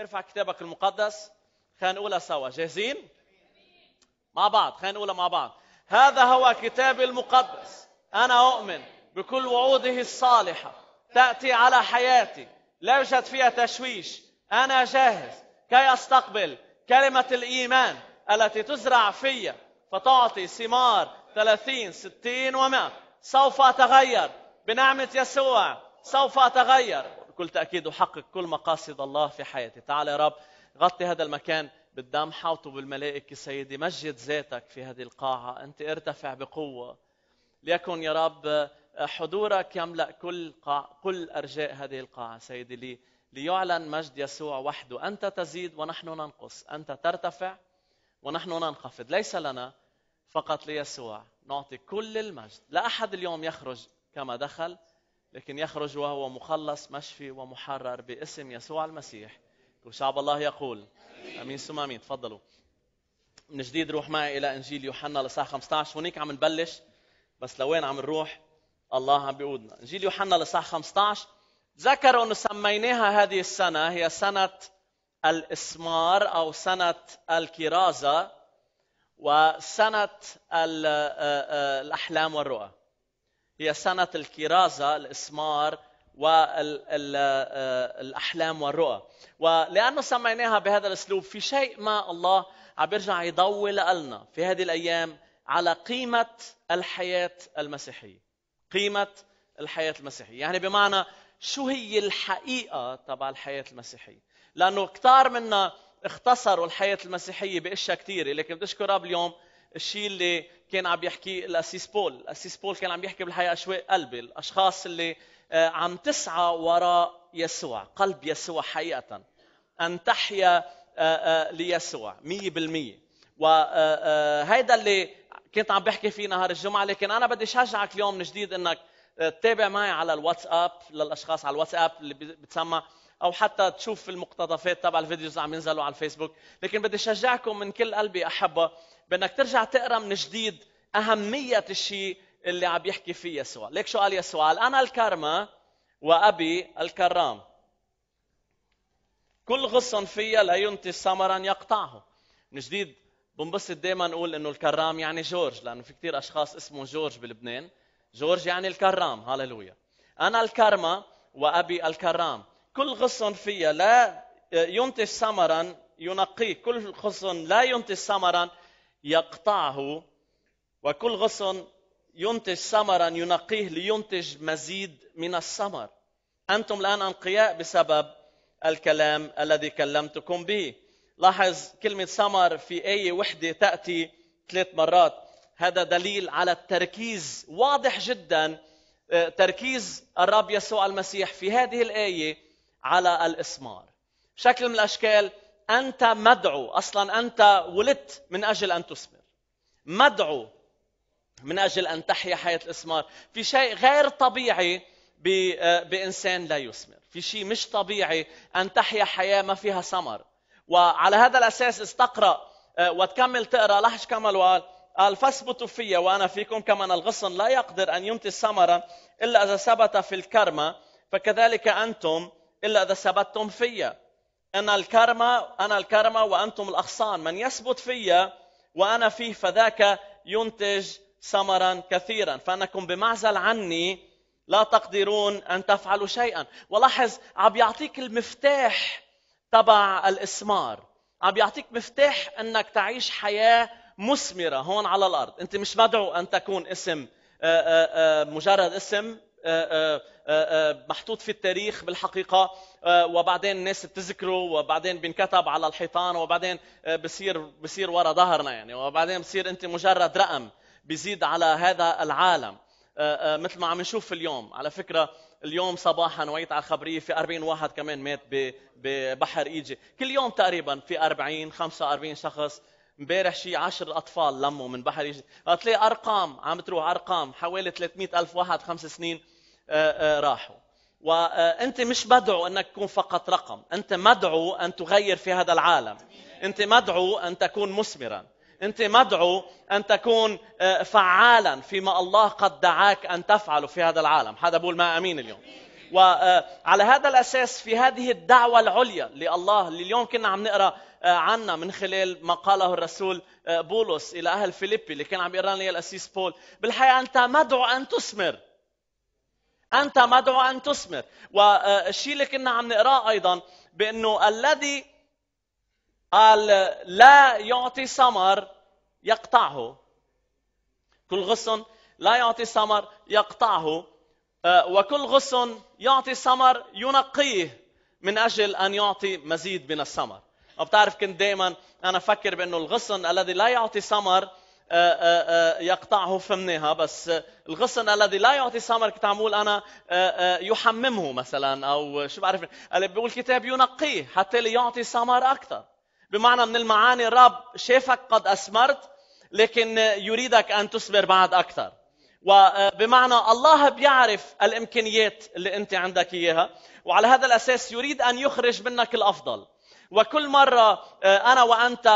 ارفع كتابك المقدس خلينا نقولها سوا جاهزين مع بعض خلينا نقولها مع بعض هذا هو كتابي المقدس انا اؤمن بكل وعوده الصالحه تاتي على حياتي لا يوجد فيها تشويش انا جاهز كي استقبل كلمه الايمان التي تزرع في فتعطي ثمار 30 60 و100 سوف اتغير بنعمه يسوع سوف اتغير بكل تاكيد احقق كل مقاصد الله في حياتي تعال يا رب غطي هذا المكان بالدم حوطه بالملائكه سيدي مجد ذاتك في هذه القاعه انت ارتفع بقوه ليكن يا رب حضورك يملا كل قاع كل ارجاء هذه القاعه سيدي لي ليعلن مجد يسوع وحده انت تزيد ونحن ننقص انت ترتفع ونحن ننخفض ليس لنا فقط ليسوع نعطي كل المجد لا احد اليوم يخرج كما دخل لكن يخرج وهو مخلص مشفي ومحرر باسم يسوع المسيح وشعب الله يقول امين ثم امين تفضلوا من جديد روح معي الى انجيل يوحنا الاصحاح 15 هونيك عم نبلش بس لوين عم نروح الله عم بيقودنا انجيل يوحنا الاصحاح 15 ذكروا انه سميناها هذه السنه هي سنه الاسمار او سنه الكرازه وسنه آه، آه، الاحلام والرؤى هي سنة الكرازة الإسمار والأحلام آه، والرؤى ولأنه سميناها بهذا الأسلوب في شيء ما الله عم بيرجع يضوي لنا في هذه الأيام على قيمة الحياة المسيحية قيمة الحياة المسيحية يعني بمعنى شو هي الحقيقة تبع الحياة المسيحية لأنه كتار منا اختصروا الحياة المسيحية بأشياء كثيرة لكن بدي أشكر رب اليوم الشيء اللي كان عم يحكي الاسيس بول، الاسيس بول كان عم يحكي بالحقيقه اشواق قلبي، الاشخاص اللي آه، عم تسعى وراء يسوع، قلب يسوع حقيقه. ان تحيا آه، آه، ليسوع 100% وهيدا اللي كنت عم بحكي فيه نهار الجمعه لكن انا بدي شجعك اليوم من جديد انك تتابع معي على الواتساب للاشخاص على الواتساب اللي بتسمى او حتى تشوف المقتطفات تبع الفيديوز اللي عم ينزلوا على الفيسبوك لكن بدي شجعكم من كل قلبي احبه بانك ترجع تقرا من جديد اهميه الشيء اللي عم يحكي فيه يسوع ليك شو قال يسوع انا الكرمه وابي الكرام كل غصن فيا لا ينتج ثمرا يقطعه من جديد بنبسط دائما نقول انه الكرام يعني جورج لانه في كثير اشخاص اسمه جورج بلبنان جورج يعني الكرام هللويا انا الكرمه وابي الكرام كل غصن فيها لا ينتج ثمرا ينقيه كل غصن لا ينتج ثمرا يقطعه وكل غصن ينتج ثمرا ينقيه لينتج مزيد من الثمر انتم الان انقياء بسبب الكلام الذي كلمتكم به لاحظ كلمه ثمر في ايه وحده تاتي ثلاث مرات هذا دليل على التركيز واضح جدا آه، تركيز الرب يسوع المسيح في هذه الايه على الإسمار شكل من الأشكال أنت مدعو أصلا أنت ولدت من أجل أن تثمر مدعو من أجل أن تحيا حياة الإسمار في شيء غير طبيعي بإنسان لا يثمر في شيء مش طبيعي أن تحيا حياة ما فيها ثمر وعلى هذا الأساس استقرأ آه، وتكمل تقرأ لحش كمل وقال قال فاثبتوا في وانا فيكم كما ان الغصن لا يقدر ان ينتج ثمرا الا اذا ثبت في الكرمه فكذلك انتم إلا إذا ثبتتم فيا أنا الكرمة أنا الكرمة وأنتم الأغصان من يثبت فيا وأنا فيه فذاك ينتج ثمرا كثيرا فأنكم بمعزل عني لا تقدرون أن تفعلوا شيئا ولاحظ عم يعطيك المفتاح تبع الإسمار عم يعطيك مفتاح أنك تعيش حياة مثمرة هون على الأرض أنت مش مدعو أن تكون اسم آه، آه، آه، مجرد اسم آه، آه، محطوط في التاريخ بالحقيقه آه، وبعدين الناس بتذكره وبعدين بينكتب على الحيطان وبعدين بصير بصير ورا ظهرنا يعني وبعدين بصير انت مجرد رقم بيزيد على هذا العالم مثل ما عم نشوف اليوم على فكره اليوم صباحا ويت على الخبريه في 40 واحد كمان مات ببحر ايجي كل يوم تقريبا في 40 45 شخص امبارح شي 10 اطفال لموا من بحر ايجي هتلاقي ارقام عم تروح ارقام حوالي 300 الف واحد خمس سنين راحوا وانت مش مدعو انك تكون فقط رقم انت مدعو ان تغير في هذا العالم انت مدعو ان تكون مثمرا انت مدعو ان تكون آه، فعالا فيما الله قد دعاك ان تفعله في هذا العالم هذا بقول ما امين اليوم وعلى آه، هذا الاساس في هذه الدعوه العليا لله اللي اليوم كنا عم نقرا آه، عنا من خلال ما قاله الرسول بولس الى اهل فيليبي اللي كان عم يقرا لنا الاسيس بول بالحقيقه انت مدعو ان تثمر انت مدعو ان تثمر والشيء اللي كنا عم نقراه ايضا بانه الذي قال لا يعطي ثمر يقطعه كل غصن لا يعطي ثمر يقطعه وكل غصن يعطي ثمر ينقيه من اجل ان يعطي مزيد من الثمر وبتعرف كنت دائما انا افكر بانه الغصن الذي لا يعطي ثمر آه، آه، آه، يقطعه فمناها بس الغصن الذي لا يعطي ثمر كتعمول انا يحممه مثلا او شو بعرف قال بيقول الكتاب ينقيه حتى ليعطي سمر اكثر بمعنى من المعاني الرب شافك قد اثمرت لكن يريدك ان تصبر بعد اكثر وبمعنى الله بيعرف الامكانيات اللي انت عندك اياها وعلى هذا الاساس يريد ان يخرج منك الافضل وكل مره انا وانت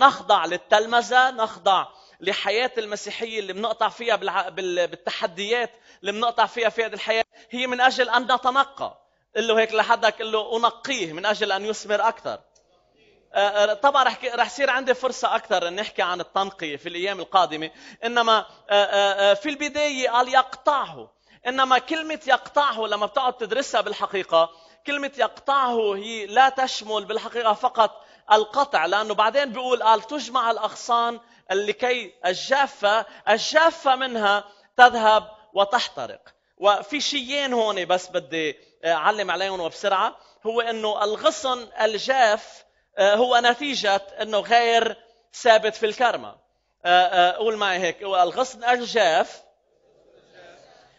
نخضع للتلمذه نخضع لحياة المسيحية اللي بنقطع فيها بالتحديات اللي بنقطع فيها في هذه الحياة هي من أجل أن نتنقى قل له هيك لحدك قل له أنقيه من أجل أن يثمر أكثر آه، آه، طبعا رح رح يصير عندي فرصه اكثر ان نحكي عن التنقيه في الايام القادمه انما آه، في البدايه قال يقطعه انما كلمه يقطعه لما بتقعد تدرسها بالحقيقه كلمه يقطعه هي لا تشمل بالحقيقه فقط القطع لانه بعدين بيقول قال تجمع الاغصان لكي الجافة الجافة منها تذهب وتحترق وفي شيئين هون بس بدي أعلم عليهم وبسرعة هو أنه الغصن الجاف آه، هو نتيجة أنه غير ثابت في الكرمة آه، آه، قول معي هيك الغصن الجاف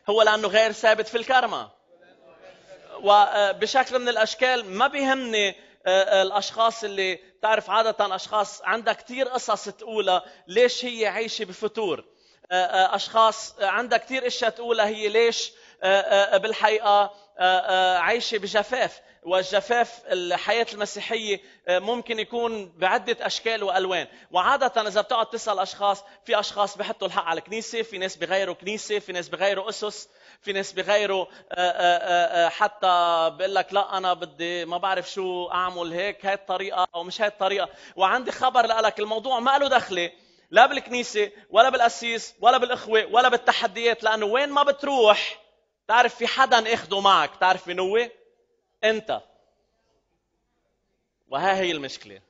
هو لأنه غير ثابت في الكرمة وبشكل من الأشكال ما بيهمني آه، آه، الاشخاص اللي تعرف عاده اشخاص عندها كثير قصص تقولها ليش هي عايشه بفتور آه، اشخاص عندها كثير اشياء تقولها هي ليش بالحقيقه عايشه بجفاف والجفاف الحياة المسيحية ممكن يكون بعدة أشكال وألوان وعادة إذا بتقعد تسأل أشخاص في أشخاص بحطوا الحق على الكنيسة في ناس بغيروا كنيسة في ناس بغيروا أسس في ناس بغيروا آه، آه، آه، حتى بقول لك لا انا بدي ما بعرف شو اعمل هيك هاي الطريقه او مش هاي الطريقه وعندي خبر لك الموضوع ما له دخله لا بالكنيسه ولا بالقسيس ولا بالاخوه ولا بالتحديات لانه وين ما بتروح تعرف في حدا اخده معك تعرف مين هو انت وها هي المشكله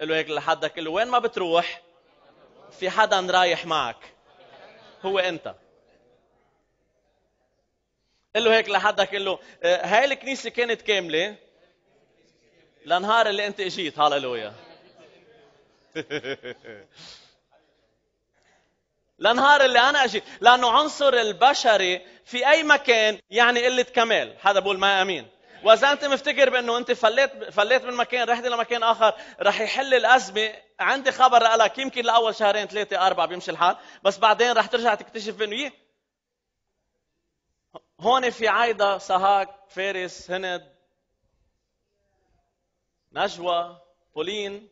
له هيك لحدك له وين ما بتروح في حدا رايح معك هو انت قال له هيك لحدك قال له آه، هاي الكنيسه كانت كامله لنهار اللي انت اجيت هاللويا لنهار اللي انا اجيت لانه عنصر البشري في اي مكان يعني قله كمال حدا بقول ما امين واذا انت مفتكر بانه انت فليت فليت من مكان رحت لمكان اخر رح يحل الازمه عندي خبر لك يمكن لاول شهرين ثلاثه اربعه بيمشي الحال بس بعدين رح ترجع تكتشف انه هون في عايدة سهاك فارس هند نجوى بولين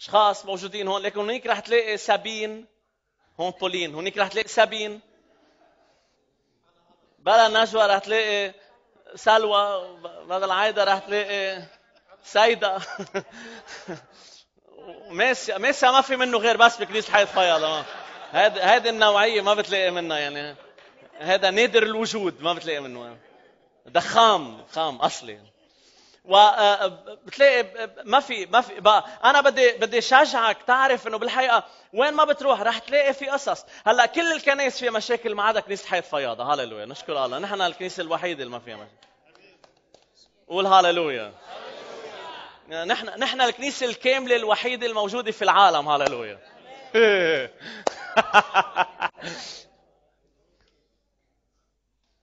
اشخاص موجودين هون لكن هونيك رح تلاقي سابين هون بولين هونيك رح تلاقي سابين بلا نجوى رح تلاقي سلوى بلا عايدة رح تلاقي سيدة ميسيا ميسيا ما في منه غير بس بكنيسة حياة فيا هذه النوعية ما بتلاقي منها يعني هذا نادر الوجود ما بتلاقي منه دخام خام خام اصلي آه، آه، بتلاقي ما في ما في بقى انا بدي بدي شجعك تعرف انه بالحقيقه وين ما بتروح رح تلاقي في قصص هلا كل الكنائس فيها مشاكل ما عدا كنيسه حياه فياضه هللويا نشكر الله نحن الكنيسه الوحيده اللي ما فيها مشاكل قول هللويا نحن نحن الكنيسه الكامله الوحيده الموجوده في العالم هللويا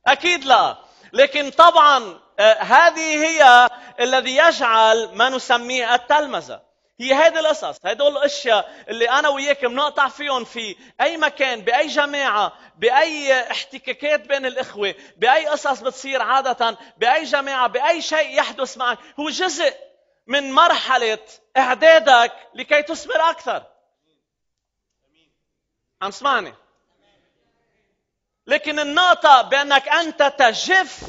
اكيد لا لكن طبعا آه، هذه هي الذي يجعل ما نسميه التلمذه هي هيدي القصص هدول الاشياء اللي انا وياك بنقطع فيهم في اي مكان باي جماعه باي احتكاكات بين الاخوه باي قصص بتصير عاده باي جماعه باي شيء يحدث معك هو جزء من مرحله اعدادك لكي تصبر اكثر عم سمعني لكن النقطة بأنك أنت تجف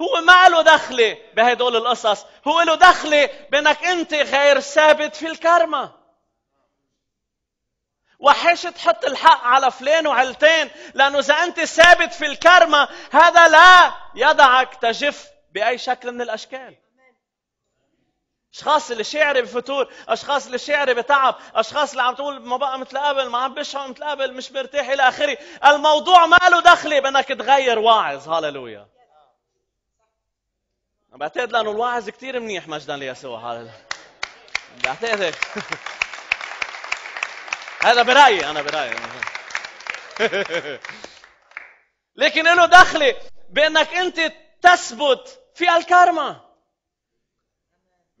هو ما له دخلة بهدول القصص هو له دخلة بأنك أنت غير ثابت في الكرمة وحش تحط الحق على فلان وعلتين لأنه إذا أنت ثابت في الكرمة هذا لا يضعك تجف بأي شكل من الأشكال اشخاص اللي شعري بفتور اشخاص اللي شعري بتعب اشخاص اللي عم تقول ما بقى مثل قبل ما عم بشعر مثل قبل مش مرتاح الى اخره الموضوع ما له دخله بانك تغير واعظ أنا بعتقد لانه الواعظ كثير منيح مجدا ليسوع هذا بعتقد هيك هذا برايي انا برايي لكن له دخله بانك انت تثبت في الكارما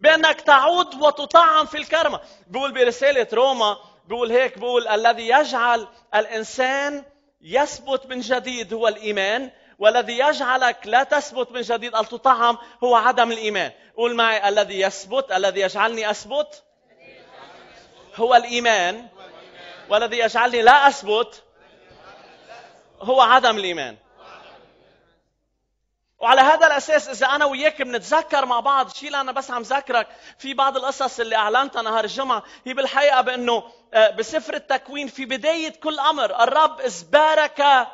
بأنك تعود وتطعم في الكرمة بيقول برسالة روما بيقول هيك بيقول الذي يجعل الإنسان يثبت من جديد هو الإيمان والذي يجعلك لا تثبت من جديد أن تطعم هو عدم الإيمان قول معي الذي يثبت الذي يجعلني أثبت هو الإيمان والذي يجعلني لا أثبت هو عدم الإيمان وعلى هذا الاساس اذا انا وياك بنتذكر مع بعض شيء انا بس عم ذكرك في بعض القصص اللي اعلنتها نهار الجمعه هي بالحقيقه بانه آه، بسفر التكوين في بدايه كل امر الرب اذ بارك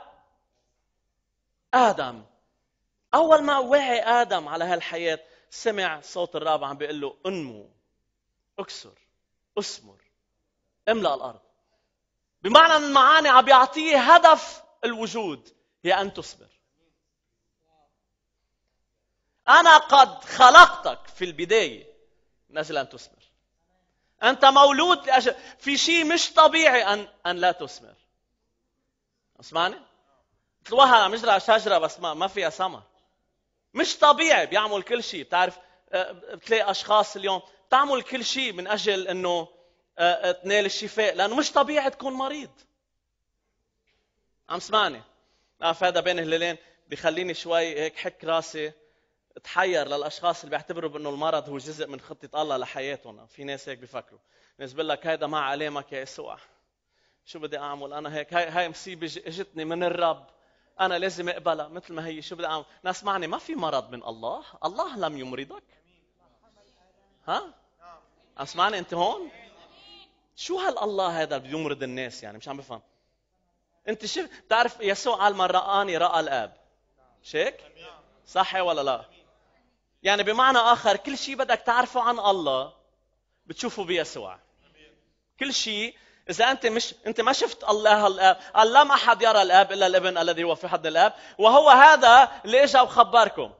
ادم اول ما وعي ادم على هالحياه سمع صوت الرب عم بيقول له انمو اكسر اسمر املا الارض بمعنى من المعاني عم بيعطيه هدف الوجود هي ان تصبر أنا قد خلقتك في البداية من أجل أن تثمر أنت مولود لأجل في شيء مش طبيعي أن أن لا تثمر اسمعني تلوها عم مجرى شجرة بس ما, ما فيها ثمر مش طبيعي بيعمل كل شيء بتعرف آه، بتلاقي أشخاص اليوم بتعمل كل شيء من أجل إنه آه، آه، تنال الشفاء لأنه مش طبيعي تكون مريض عم سمعني بعرف هذا بين هلالين بخليني شوي هيك حك راسي تحير للاشخاص اللي بيعتبروا بانه المرض هو جزء من خطه الله لحياتهم في ناس هيك بيفكروا ناس بيقول لك هيدا مع علامك يا يسوع شو بدي اعمل انا هيك هاي, هاي مصيبه اجتني من الرب انا لازم اقبلها مثل ما هي شو بدي اعمل ناس معني ما في مرض من الله الله لم يمرضك ها اسمعني انت هون شو هالله هذا اللي بيمرض الناس يعني مش عم بفهم انت شو بتعرف يسوع قال من رآني رأى الاب شيك صح ولا لا يعني بمعنى آخر كل شيء بدك تعرفه عن الله بتشوفه بيسوع كل شيء إذا أنت مش أنت ما شفت الله الآب، قال لم أحد يرى الآب إلا الابن الذي هو في حد الآب، وهو هذا اللي اجى وخبركم.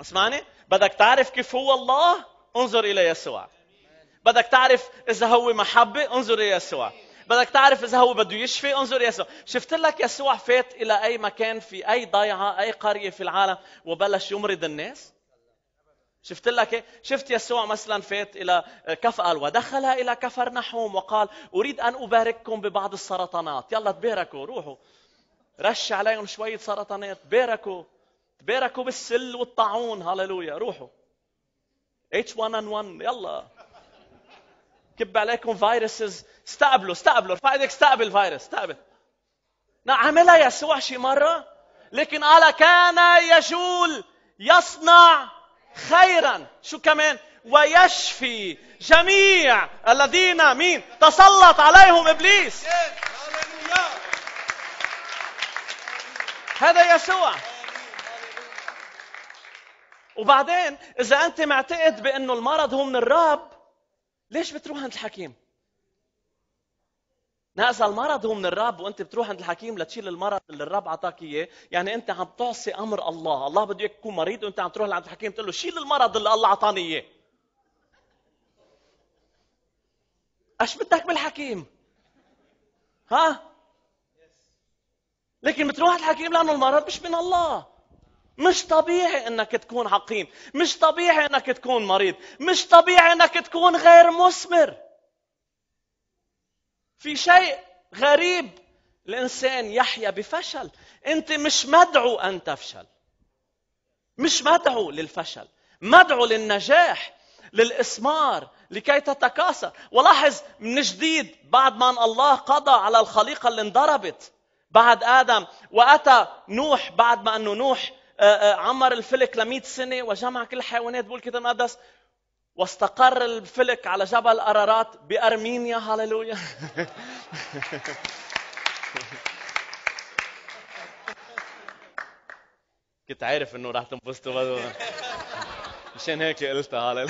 اسمعني؟ بدك تعرف كيف هو الله؟ انظر إلى يسوع. بدك تعرف إذا هو محبة؟ انظر إلى يسوع. بدك تعرف اذا هو بده يشفي انظر يسوع شفت لك يسوع فات الى اي مكان في اي ضيعه اي قريه في العالم وبلش يمرض الناس شفت لك إيه؟ شفت يسوع مثلا فات الى كفأل ودخل الى كفر نحوم وقال اريد ان ابارككم ببعض السرطانات يلا تباركوا روحوا رش عليهم شويه سرطانات باركوا تباركوا بالسل والطاعون هللويا روحوا H1N1 يلا كب عليكم فيروسز استقبله استقبله ارفع ايدك استقبل الفيروس استقبل عملها يسوع شي مرة لكن قال كان يجول يصنع خيرا شو كمان ويشفي جميع الذين مين تسلط عليهم ابليس هذا يسوع وبعدين اذا انت معتقد بانه المرض هو من الرب ليش بتروح عند الحكيم ناقص المرض هو من الرب وانت بتروح عند الحكيم لتشيل المرض اللي الرب عطاك اياه، يعني انت عم تعصي امر الله، الله بده اياك تكون مريض وانت عم تروح لعند الحكيم تقول له شيل المرض اللي الله عطاني اياه. ايش بدك بالحكيم؟ ها؟ لكن بتروح عند الحكيم لانه المرض مش من الله. مش طبيعي انك تكون عقيم، مش طبيعي انك تكون مريض، مش طبيعي انك تكون غير مثمر. في شيء غريب الانسان يحيا بفشل انت مش مدعو ان تفشل مش مدعو للفشل مدعو للنجاح للإسمار لكي تتكاثر ولاحظ من جديد بعد ما أن الله قضى على الخليقة اللي انضربت بعد آدم وأتى نوح بعد ما أنه نوح آه، آه، عمر الفلك لمئة سنة وجمع كل الحيوانات بقول الكتاب المقدس واستقر الفلك على جبل أرارات بأرمينيا هللويا كنت عارف انه راح تنبسطوا مشان هيك قلتها هلا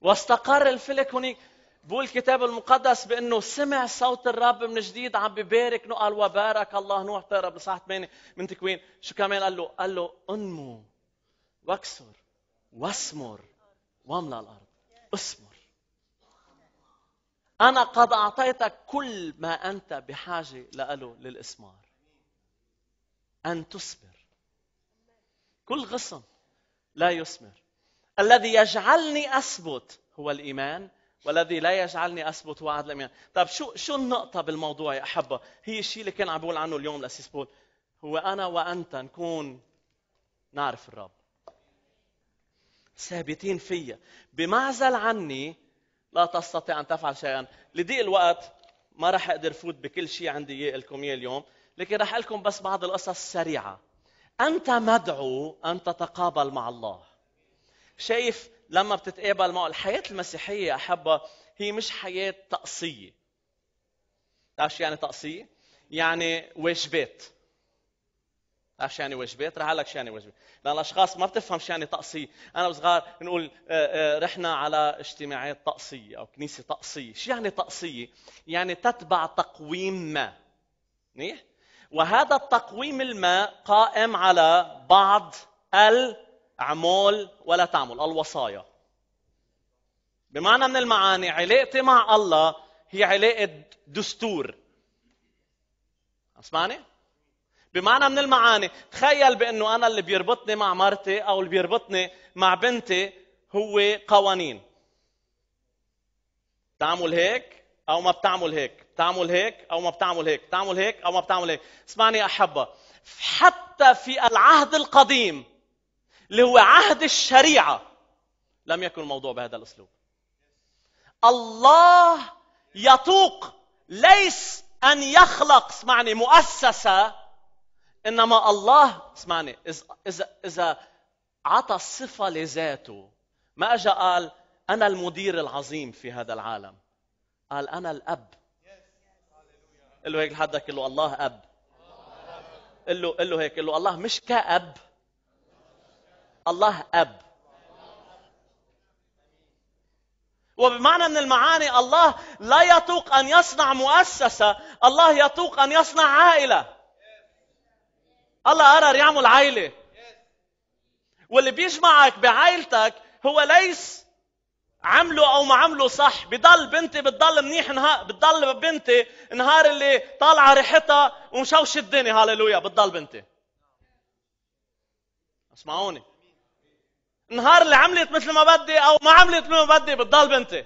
واستقر الفلك هنيك بقول الكتاب المقدس بانه سمع صوت الرب من جديد عم ببارك قال وبارك الله نوح تقرا بصحة 8 من تكوين شو كمان قال له؟ قال له انمو واكسر واسمر واملا الارض اسمر انا قد اعطيتك كل ما انت بحاجه له للاسمار ان تصبر كل غصن لا يثمر الذي يجعلني اثبت هو الايمان والذي لا يجعلني اثبت وعد لم طيب شو شو النقطه بالموضوع يا احبه هي الشيء اللي كان عم بقول عنه اليوم الاسيس بول هو انا وانت نكون نعرف الرب ثابتين فيا بمعزل عني لا تستطيع ان تفعل شيئا لضيق الوقت ما راح اقدر فوت بكل شيء عندي اياه لكم اياه اليوم لكن راح لكم بس بعض القصص السريعه انت مدعو ان تتقابل مع الله شايف لما بتتقابل معه الحياة المسيحية يا أحبة هي مش حياة طقسية تعرف يعني يعني يعني شو يعني طقسية؟ يعني واجبات تعرف شو يعني واجبات؟ رح لك شو يعني واجبات، لأن الأشخاص ما بتفهم شو يعني طقسية، أنا وصغار نقول آه، آه، رحنا على اجتماعات طقسية أو كنيسة طقسية، شو يعني طقسية؟ يعني تتبع تقويم ما منيح؟ وهذا التقويم الماء قائم على بعض ال اعمل ولا تعمل الوصايا بمعنى من المعاني علاقتي مع الله هي علاقة دستور اسمعني بمعنى من المعاني تخيل بانه انا اللي بيربطني مع مرتي او اللي بيربطني مع بنتي هو قوانين بتعمل هيك او ما بتعمل هيك بتعمل هيك او ما بتعمل هيك بتعمل هيك او ما بتعمل هيك اسمعني يا احبه حتى في العهد القديم اللي هو عهد الشريعه لم يكن الموضوع بهذا الاسلوب الله يطوق ليس ان يخلق اسمعني مؤسسه انما الله اسمعني اذا اذا إذا عطى الصفه لذاته ما أجا قال انا المدير العظيم في هذا العالم قال انا الاب قال له هيك لحدك قال له الله اب قال له قال له هيك قال له الله مش كاب الله أب وبمعنى من المعاني الله لا يطوق أن يصنع مؤسسة الله يطوق أن يصنع عائلة الله قرر يعمل عائلة واللي بيجمعك بعائلتك هو ليس عمله او ما عمله صح بضل بنتي بتضل منيح نهار بتضل بنتي نهار اللي طالعه ريحتها ومشوش الدنيا هاليلويا بتضل بنتي اسمعوني النهار اللي عملت مثل ما بدي او ما عملت مثل ما بدي بتضل بنتي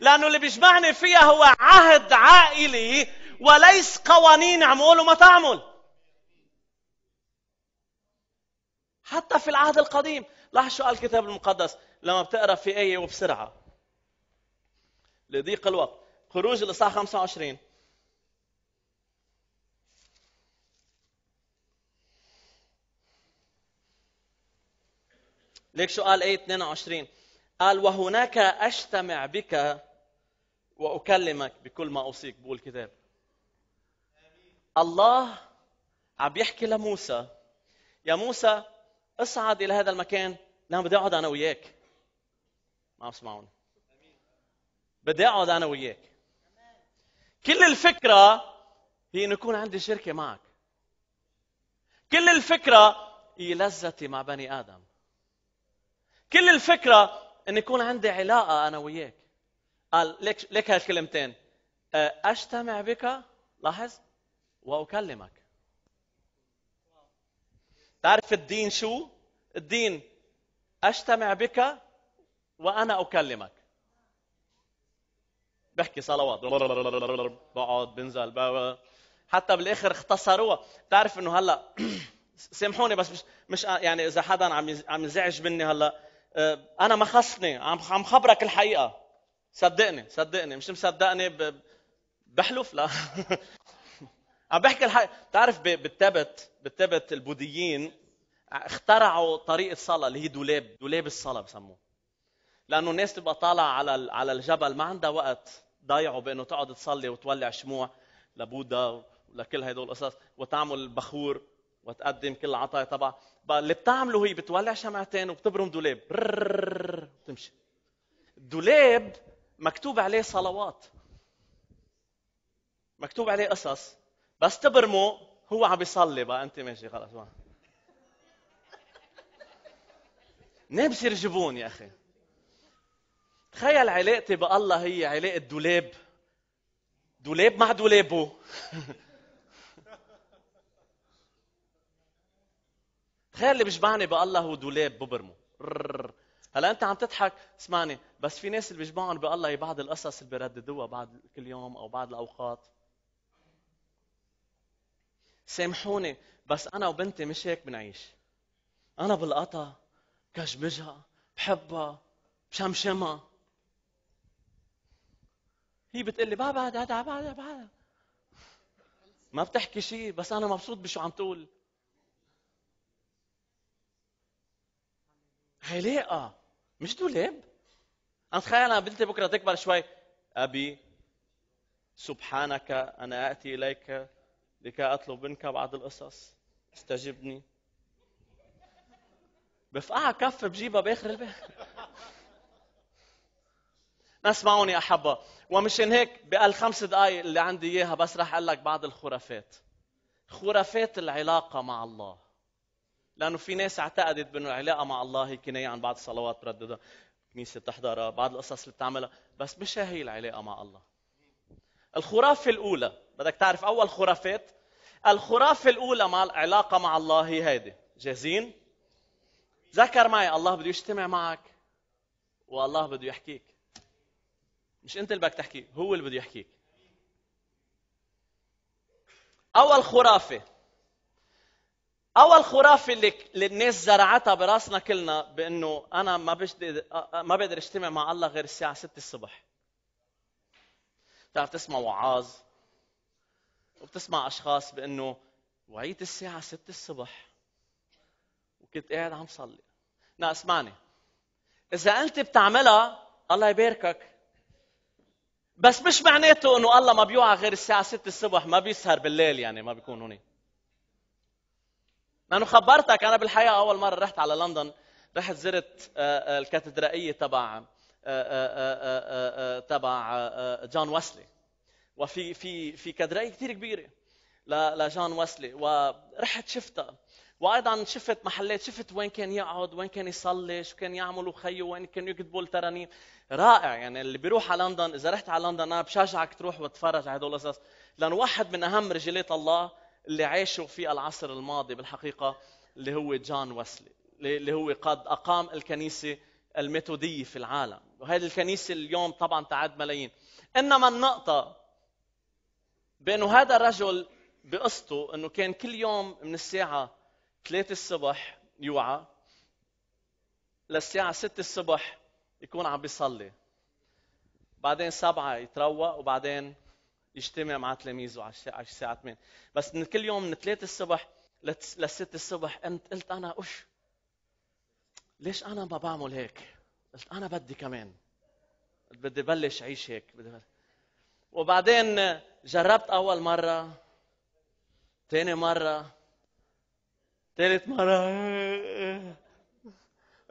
لانه اللي بيجمعني فيها هو عهد عائلي وليس قوانين اعمل وما تعمل حتى في العهد القديم لاحظ شو قال الكتاب المقدس لما بتقرا في ايه وبسرعه لضيق الوقت خروج الاصحاح 25 ليك شو قال آية 22 قال وهناك أجتمع بك وأكلمك بكل ما أوصيك بقول الكتاب الله عم يحكي لموسى يا موسى اصعد إلى هذا المكان لأن نعم، بدي أقعد أنا وياك ما عم تسمعوني بدي أقعد أنا وياك كل الفكرة هي أن يكون عندي شركة معك كل الفكرة هي لذتي مع بني آدم كل الفكره ان يكون عندي علاقه انا وياك قال لك لك هالكلمتين أه، اجتمع بك لاحظ واكلمك تعرف الدين شو الدين اجتمع بك وانا اكلمك بحكي صلوات بقعد بنزل حتى بالاخر اختصروها بتعرف انه هلا سامحوني بس مش, مش يعني اذا حدا عم عم يزعج مني هلا آه، انا ما خصني عم عم خبرك الحقيقه صدقني صدقني مش مصدقني بحلف لا عم بحكي الحقيقه بتعرف بالتبت بالتبت البوذيين اخترعوا طريقه صلاه اللي هي دولاب دولاب الصلاه بسموه لانه الناس تبقى طالعه على على الجبل ما عندها وقت ضيعوا بانه تقعد تصلي وتولع شموع لبودا ولكل هدول القصص وتعمل بخور وتقدم كل العطايا تبع اللي بتعمله هي بتولع شمعتين وبتبرم دولاب بتمشي الدولاب مكتوب عليه صلوات مكتوب عليه قصص بس تبرمه هو عم بيصلي بقى انت ماشي خلص بقى منين جبون يا اخي تخيل علاقتي بالله هي علاقه دولاب دولاب مع دولابه تخيل اللي بيشبعني بالله هو دولاب ببرمه هلا انت عم تضحك اسمعني بس في ناس اللي بيشبعهم بالله هي بعض القصص اللي بيرددوها بعد كل يوم او بعض الاوقات سامحوني بس انا وبنتي مش هيك بنعيش انا بالقطا كشبجها بحبها بشمشمها هي بتقول لي بابا بعد بعد بعد ما بتحكي شيء بس انا مبسوط بشو عم تقول علاقه مش دولاب انا تخيل انا بنتي بكره تكبر شوي ابي سبحانك انا اتي اليك لكي اطلب منك بعض القصص استجبني بفقعها كف بجيبها باخر البيت اسمعوني احبه ومشان هيك بالخمس دقائق اللي عندي اياها بس رح اقول لك بعض الخرافات خرافات العلاقه مع الله لانه في ناس اعتقدت بانه العلاقه مع الله هي كنايه عن بعض الصلوات ترددها كنيسه بتحضرها بعض القصص اللي بتعملها بس مش هي العلاقه مع الله الخرافه الاولى بدك تعرف اول خرافات الخرافه الاولى مع العلاقه مع الله هي هيدي جاهزين ذكر معي الله بده يجتمع معك والله بده يحكيك مش انت اللي بدك تحكي هو اللي بده يحكيك اول خرافه اول خرافه اللي الناس زرعتها براسنا كلنا بانه انا ما ما بقدر اجتمع مع الله غير الساعه 6 الصبح بتعرف تسمع وعاظ وبتسمع اشخاص بانه وعيت الساعه 6 الصبح وكنت قاعد عم صلي لا اسمعني اذا انت بتعملها الله يباركك بس مش معناته انه الله ما بيوعى غير الساعه 6 الصبح ما بيسهر بالليل يعني ما بيكون هناك لانه خبرتك انا بالحقيقه اول مره رحت على لندن رحت زرت آه، آه، الكاتدرائيه تبع آه، تبع جون ويسلي وفي في في كاتدرائيه كثير كبيره لجون ويسلي ورحت شفتها وايضا شفت محلات شفت وين كان يقعد وين كان يصلي شو كان يعمل وخيه وين كان يكتبوا الترانيم رائع يعني اللي بيروح على لندن اذا رحت على لندن انا بشجعك تروح وتتفرج على هدول القصص لانه واحد من اهم رجالات الله اللي عاشوا في العصر الماضي بالحقيقة اللي هو جون ويسلي اللي هو قد أقام الكنيسة الميثودية في العالم وهذه الكنيسة اليوم طبعا تعد ملايين إنما النقطة بأنه هذا الرجل بقصته أنه كان كل يوم من الساعة 3 الصبح يوعى للساعة 6 الصبح يكون عم بيصلي بعدين سبعة يتروق وبعدين يجتمع مع تلاميذه على الساعة 8 بس من كل يوم من 3 الصبح ل 6 الصبح قمت قلت أنا أوش ليش أنا ما بعمل هيك؟ قلت أنا بدي كمان بدي بلش أعيش هيك بدي بلش. وبعدين جربت أول مرة ثاني مرة ثالث مرة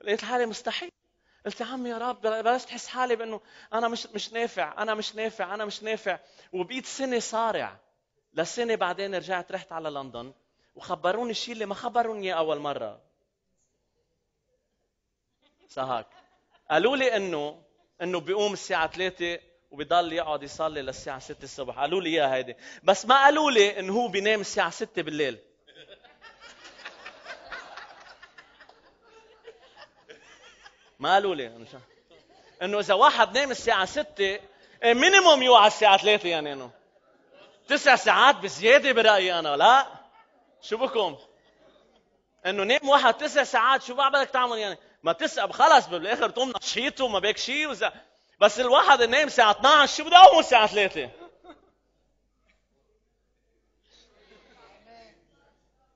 لقيت حالي مستحيل قلت يا عم يا رب بلشت احس حالي بانه انا مش مش نافع انا مش نافع انا مش نافع وبقيت سنه صارع لسنه بعدين رجعت رحت على لندن وخبروني الشيء اللي ما خبروني اياه اول مره سهاك قالوا لي انه انه بيقوم الساعه 3 وبيضل يقعد يصلي للساعه 6 الصبح قالوا لي اياها هيدي بس ما قالوا لي انه هو بينام الساعه 6 بالليل ما قالوا لي انه اذا واحد نام الساعه 6 مينيموم إيه يوعى الساعه 3 يعني انه تسع ساعات بزياده برايي انا لا شو بكم انه نام واحد تسع ساعات شو بقى بدك تعمل يعني ما تسع خلص بالاخر تقوم نشيط وما بك شيء وزا. بس الواحد نايم الساعه 12 شو بده يقوم الساعه 3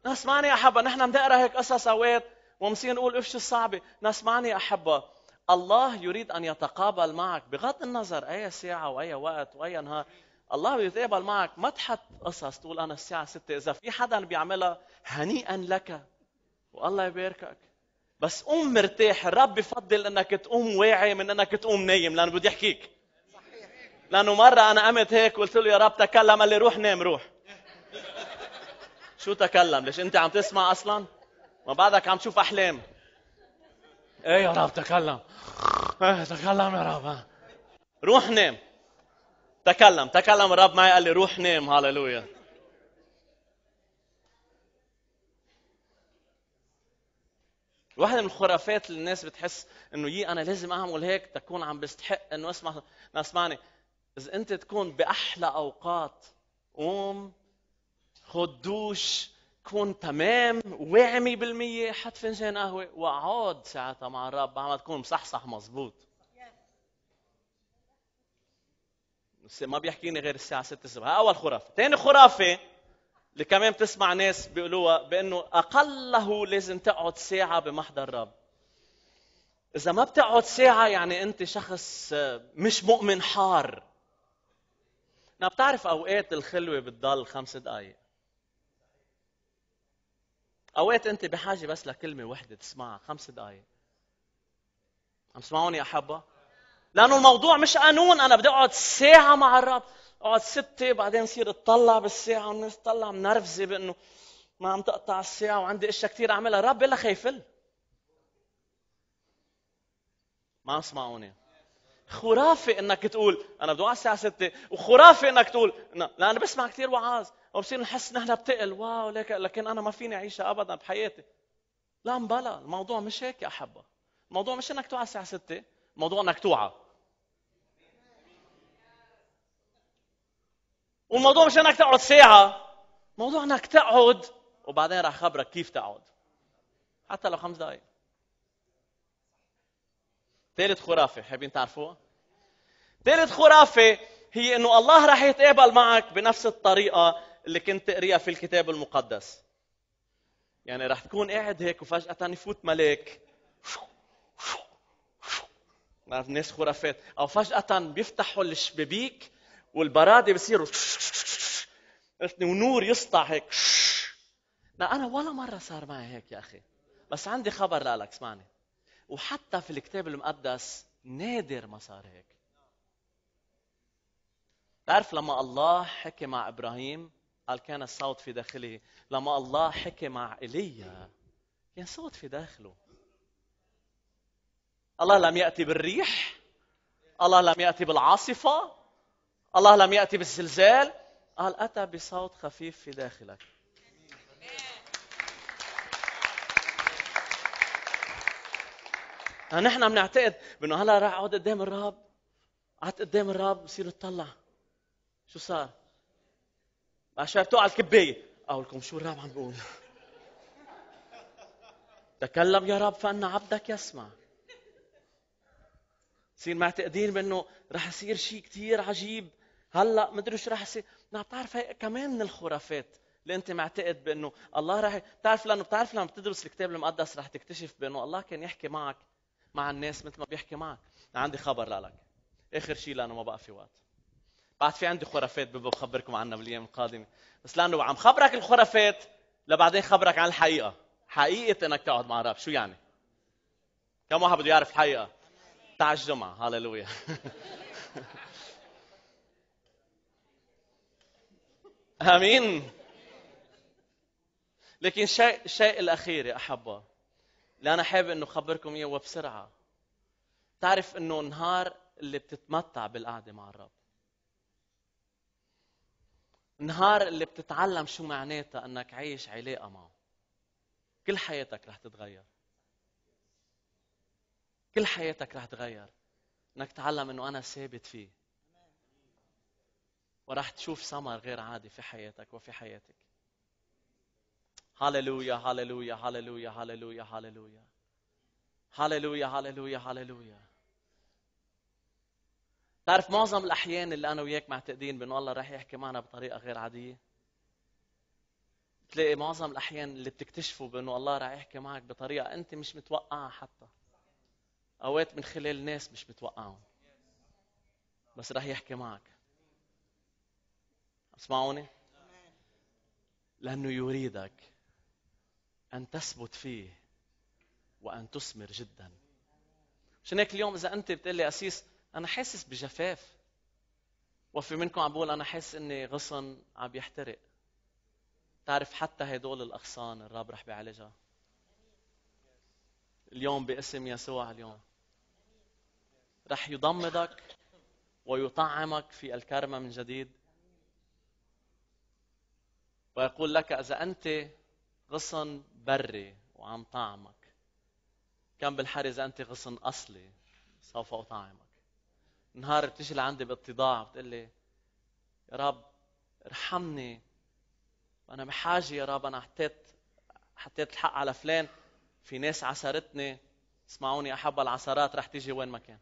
اسمعني يا حبا نحن بنقرا هيك قصص اوقات ومصير نقول اف الصعبة صعبه ناس معني احبها الله يريد ان يتقابل معك بغض النظر اي ساعه واي وقت واي نهار الله يتقابل معك ما تحط قصص تقول انا الساعه 6 اذا في حدا بيعملها هنيئا لك والله يباركك بس قوم مرتاح الرب بفضل انك تقوم واعي من انك تقوم نايم لانه بدي احكيك لانه مره انا قمت هيك قلت له يا رب تكلم قال لي روح نام روح شو تكلم ليش انت عم تسمع اصلا ما بعدك عم تشوف احلام ايه يا رب تكلم ايه تكلم يا رب روح نام تكلم تكلم الرب معي قال لي روح نام هللويا واحد من الخرافات اللي الناس بتحس انه يي انا لازم اعمل هيك تكون عم بستحق انه اسمع اسمعني اذا انت تكون باحلى اوقات قوم خد دوش تكون تمام واعمي بالمية حط فنجان قهوة واقعد ساعتها مع الرب بعد ما تكون مصحصح مزبوط ما بيحكيني غير الساعة 6 الصبح أول خرافة ثاني خرافة اللي كمان بتسمع ناس بيقولوها بأنه أقله لازم تقعد ساعة بمحضر الرب إذا ما بتقعد ساعة يعني أنت شخص آه، مش مؤمن حار أنا بتعرف أوقات الخلوة بتضل خمس دقايق اوقات انت بحاجه بس لكلمه وحده تسمعها خمس دقائق عم تسمعوني يا حبه لانه الموضوع مش قانون انا بدي اقعد ساعه مع الرب اقعد ستة بعدين صير اتطلع بالساعة والناس تطلع منرفزة بانه ما عم تقطع الساعة وعندي اشياء كثير اعملها، الرب بيقول لك خيفل. ما عم تسمعوني. خرافي انك تقول انا بدي اقعد الساعة 6 وخرافي انك تقول لا انا بسمع كثير وعاظ، وبصير نحس نحن بتقل واو لكن انا ما فيني اعيشها ابدا بحياتي لا مبلا الموضوع مش هيك يا احبه الموضوع مش انك توعى الساعه 6 الموضوع انك توعى والموضوع مش انك تقعد ساعه الموضوع انك تقعد وبعدين رح خبرك كيف تقعد حتى لو خمس دقائق ثالث خرافه حابين تعرفوها ثالث خرافه هي انه الله رح يتقابل معك بنفس الطريقه اللي كنت تقريها في الكتاب المقدس يعني رح تكون قاعد هيك وفجأة يفوت ملاك ناس خرافات او فجأة بيفتحوا الشبابيك والبرادة بصيروا عرفتني ونور يسطع هيك لا انا ولا مرة صار معي هيك يا اخي بس عندي خبر لك اسمعني وحتى في الكتاب المقدس نادر ما صار هيك تعرف لما الله حكي مع ابراهيم قال كان الصوت في داخله لما الله حكي مع ايليا كان صوت في داخله الله لم ياتي بالريح الله لم ياتي بالعاصفه الله لم ياتي بالزلزال قال اتى بصوت خفيف في داخلك نحن بنعتقد انه هلا راح اقعد قدام الرب قعدت قدام الرب بصير اطلع شو صار عشان تقع الكبايه اقول لكم شو الرب عم بيقول تكلم يا رب فان عبدك يسمع صير معتقدين بانه رح يصير شيء كثير عجيب هلا مدري شو رح يصير ما نعم، بتعرف هي كمان من الخرافات اللي انت معتقد بانه الله رح بتعرف لانه بتعرف لما بتدرس الكتاب المقدس رح تكتشف بانه الله كان يحكي معك مع الناس مثل ما بيحكي معك عندي خبر لك اخر شيء لانه ما بقى في وقت بعد في عندي خرافات ببقى بخبركم عنها بالايام القادمه بس لانه عم خبرك الخرافات لبعدين خبرك عن الحقيقه حقيقه انك تقعد مع الرب شو يعني كم واحد بده يعرف الحقيقه تعال الجمعه هللويا امين لكن شيء الشيء الاخير يا احبه اللي انا حابب انه اخبركم اياه وبسرعه تعرف انه النهار اللي بتتمتع بالقعده مع الرب نهار اللي بتتعلم شو معناتها انك عايش علاقه معه كل حياتك رح تتغير كل حياتك رح تغير انك تعلم انه انا ثابت فيه ورح تشوف ثمر غير عادي في حياتك وفي حياتك هللويا هللويا هللويا هللويا هللويا هللويا هللويا هللويا هللويا تعرف معظم الاحيان اللي انا وياك معتقدين بانه الله رح يحكي معنا بطريقه غير عاديه تلاقي معظم الاحيان اللي بتكتشفوا بانه الله رح يحكي معك بطريقه انت مش متوقعها حتى اوقات من خلال ناس مش متوقعهم بس رح يحكي معك اسمعوني لانه يريدك ان تثبت فيه وان تثمر جدا عشان هيك اليوم اذا انت بتقول لي اسيس انا حاسس بجفاف وفي منكم عم بقول انا حاسس اني غصن عم يحترق تعرف حتى هدول الاغصان الرب رح بيعالجها اليوم باسم يسوع اليوم رح يضمدك ويطعمك في الكرمه من جديد ويقول لك اذا انت غصن بري وعم طعمك كم بالحر اذا انت غصن اصلي سوف اطعمك نهار بتيجي لعندي باتضاع بتقول لي يا رب ارحمني انا بحاجه يا رب انا حطيت حطيت الحق على فلان في ناس عسرتني اسمعوني احب العسرات رح تيجي وين ما كان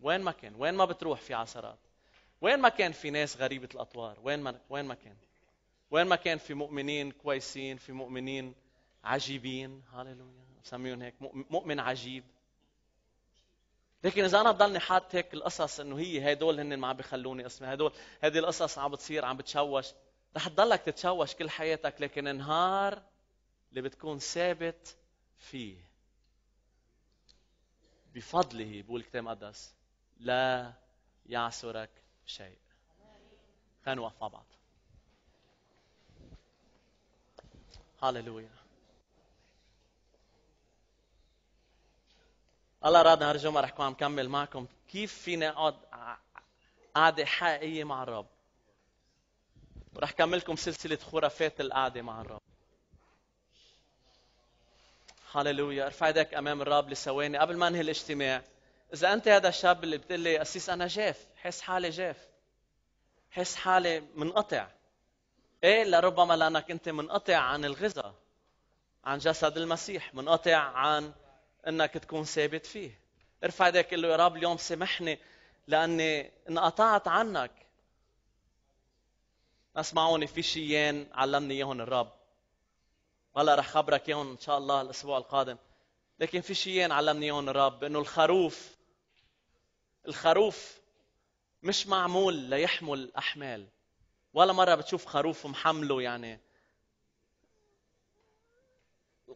وين ما كان وين ما بتروح في عسرات وين ما كان في ناس غريبه الاطوار وين ما وين ما كان وين ما كان في مؤمنين كويسين في مؤمنين عجيبين هاليلويا بسميهم هيك مؤمن عجيب لكن اذا انا ضلني حاط هيك القصص انه هي هدول هن ما عم بخلوني اسمي هدول هذه القصص عم بتصير عم بتشوش رح تضلك تتشوش كل حياتك لكن النهار اللي بتكون ثابت فيه بفضله بقول الكتاب المقدس لا يعسرك شيء خلينا نوقف مع بعض هللويا الله راد نهار الجمعه رح كون عم كمل معكم كيف فينا اقعد قعده حقيقيه مع الرب ورح كملكم سلسله خرافات القعده مع الرب هللويا ارفع يدك امام الرب لثواني قبل ما انهي الاجتماع اذا انت هذا الشاب اللي بتقول لي قسيس انا جاف حس حالي جاف حس حالي منقطع ايه لربما لانك انت منقطع عن الغذاء عن جسد المسيح منقطع عن انك تكون ثابت فيه ارفع يدك قل له يا رب اليوم سامحني لاني انقطعت عنك اسمعوني في شيئين علمني اياهم الرب هلا رح خبرك اياهم ان شاء الله الاسبوع القادم لكن في شيئين علمني اياهم الرب انه الخروف الخروف مش معمول ليحمل احمال ولا مره بتشوف خروف محمله يعني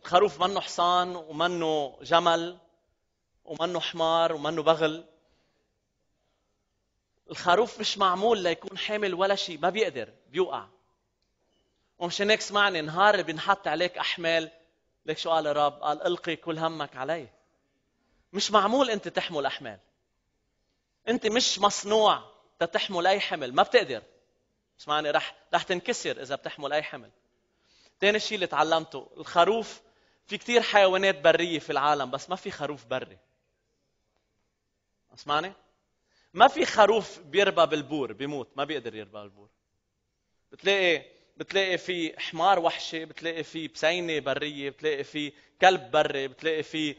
الخروف منه حصان ومنه جمل ومنه حمار ومنه بغل الخروف مش معمول ليكون حامل ولا شيء ما بيقدر بيوقع ومشان هيك اسمعني نهار بنحط عليك احمال ليك شو قال الرب قال القي كل همك علي مش معمول انت تحمل احمال انت مش مصنوع تتحمل اي حمل ما بتقدر اسمعني رح رح تنكسر اذا بتحمل اي حمل ثاني شيء اللي تعلمته الخروف في كثير حيوانات برية في العالم بس ما في خروف بري اسمعني ما في خروف بيربى بالبور بيموت ما بيقدر يربى بالبور بتلاقي بتلاقي في حمار وحشي بتلاقي في بسينه بريه بتلاقي في كلب بري بتلاقي في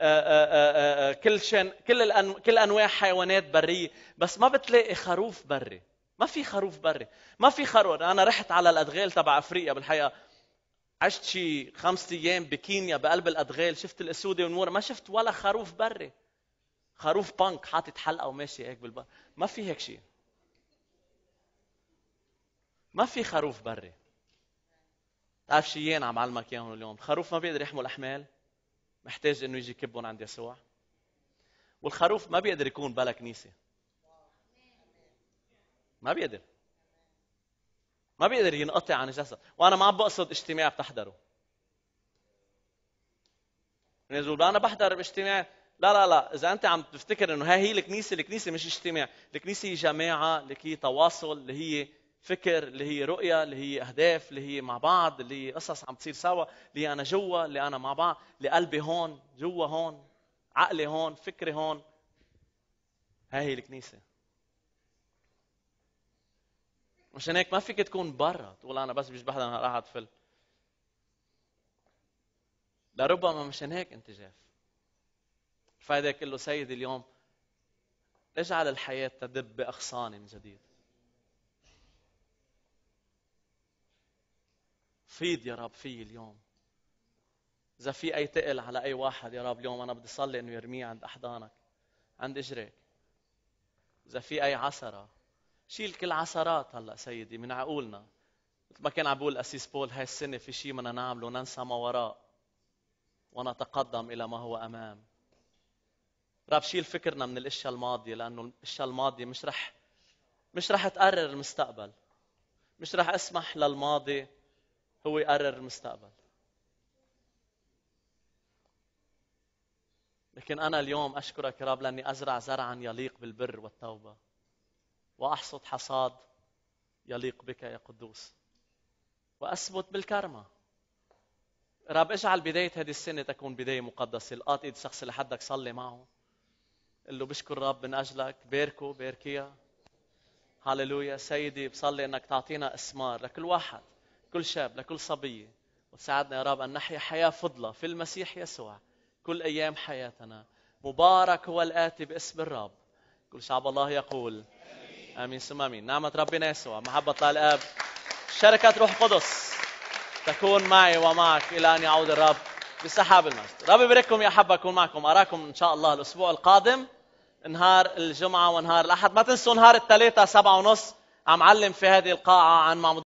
آه، آه، آه، كل شن كل كل انواع حيوانات بريه بس ما بتلاقي خروف بري ما في خروف بري ما في خروف انا رحت على الادغال تبع افريقيا بالحقيقه عشت شي خمسة ايام بكينيا بقلب الادغال شفت الاسوده والنور ما شفت ولا خروف بري خروف بانك حاطط حلقه وماشي هيك بالبر ما في هيك شيء ما في خروف بري بتعرف شيين عم علمك اياهم اليوم الخروف ما بيقدر يحمل احمال محتاج انه يجي يكبهم عند يسوع والخروف ما بيقدر يكون بلا كنيسه ما بيقدر ما بيقدر ينقطع عن الجسد وانا ما عم بقصد اجتماع بتحضره نزول يعني انا بحضر اجتماع لا لا لا اذا انت عم تفتكر انه هاي هي الكنيسه الكنيسه مش اجتماع الكنيسه هي جماعه اللي هي تواصل اللي هي فكر اللي هي رؤيه اللي هي اهداف اللي هي مع بعض اللي هي قصص عم تصير سوا اللي انا جوا اللي انا مع بعض اللي قلبي هون جوا هون عقلي هون فكري هون هاي هي الكنيسه مشان هيك ما فيك تكون برا تقول انا بس بيشبح لنا راح اطفل لربما مشان هيك انت جاف الفائدة كله سيدي اليوم اجعل الحياة تدب بأغصاني من جديد فيض يا رب في اليوم إذا في أي تقل على أي واحد يا رب اليوم أنا بدي صلي إنه يرميه عند أحضانك عند إجريك إذا في أي عسره شيل كل عصرات هلا سيدي من عقولنا مثل ما كان عم بقول اسيس بول هاي السنه في شيء بدنا نعمله ننسى ما وراء ونتقدم الى ما هو امام رب شيل فكرنا من الاشياء الماضيه لانه الاشياء الماضيه مش رح مش رح تقرر المستقبل مش رح اسمح للماضي هو يقرر المستقبل لكن انا اليوم اشكرك يا رب لاني ازرع زرعا يليق بالبر والتوبه واحصد حصاد يليق بك يا قدوس واثبت بالكرمه رب اجعل بدايه هذه السنه تكون بدايه مقدسه القاط ايد الشخص اللي حدك صلي معه قل له بشكر رب من اجلك باركه باركيها هللويا سيدي بصلي انك تعطينا اسمار لكل واحد كل شاب لكل صبيه وتساعدنا يا رب ان نحيا حياه فضله في المسيح يسوع كل ايام حياتنا مبارك هو الاتي باسم الرب كل شعب الله يقول امين ثم امين نعمه ربنا يسوع محبه الله الاب شركه روح قدس تكون معي ومعك الى ان يعود الرب بسحاب المجد رب يبارككم يا حب اكون معكم اراكم ان شاء الله الاسبوع القادم نهار الجمعه ونهار الاحد ما تنسوا نهار الثلاثاء سبعة ونص عم علم في هذه القاعه عن معمود